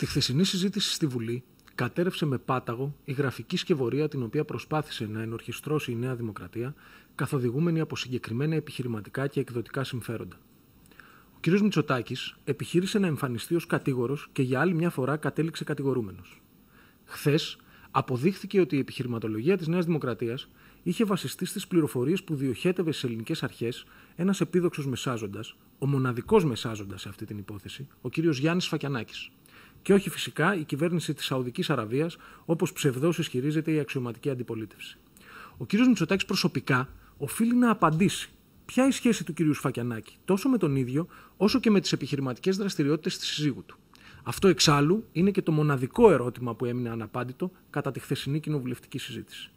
Στη χθεσινή συζήτηση στη Βουλή κατέρευσε με πάταγο η γραφική σκευωρία την οποία προσπάθησε να ενορχιστρώσει η Νέα Δημοκρατία, καθοδηγούμενη από συγκεκριμένα επιχειρηματικά και εκδοτικά συμφέροντα. Ο κ. Μητσοτάκης επιχείρησε να εμφανιστεί ως κατήγορος και για άλλη μια φορά κατέληξε κατηγορούμενος. Χθες αποδείχθηκε ότι η επιχειρηματολογία της Νέας Δημοκρατίας είχε βασιστεί στις πληροφορίες που διοχέτευε στις ελληνικές αρχές ένας επίδοξος μεσάζοντας, ο μοναδικός μεσάζοντας σε αυτή την υπόθεση, ο κ. Γιάννης Φακιανάκης. Και όχι φυσικά η κυβέρνηση της Σαουδικής Αραβίας, όπως ψευδό ισχυρίζεται η αξιωματική αντιπολίτευση. Ο κ. Μητσοτάκης προσωπικά οφείλει να απαντήσει. Ποια η σχέση του κ. Σφακιανάκη τόσο με τον ίδιο, όσο και με τις επιχειρηματικές δραστηριότητες της συζύγου του. Αυτό εξάλλου είναι και το μοναδικό ερώτημα που έμεινε αναπάντητο κατά τη χθεσινή κοινοβουλευτική συζήτηση.